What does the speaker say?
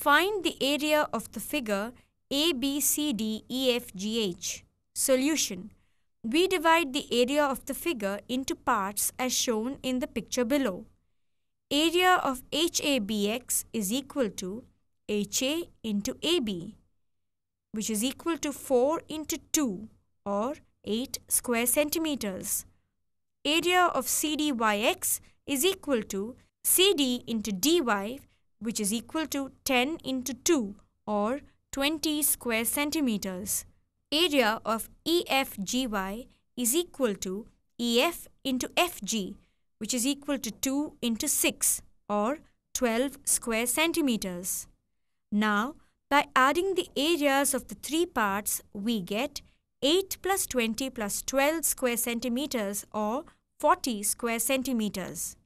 Find the area of the figure A, B, C, D, E, F, G, H. Solution. We divide the area of the figure into parts as shown in the picture below. Area of HABX is equal to HA into AB, which is equal to 4 into 2 or 8 square centimeters. Area of CDYX is equal to CD into DY, which is equal to 10 into 2 or 20 square centimeters. Area of EFGY is equal to EF into FG which is equal to 2 into 6 or 12 square centimeters. Now by adding the areas of the three parts we get 8 plus 20 plus 12 square centimeters or 40 square centimeters.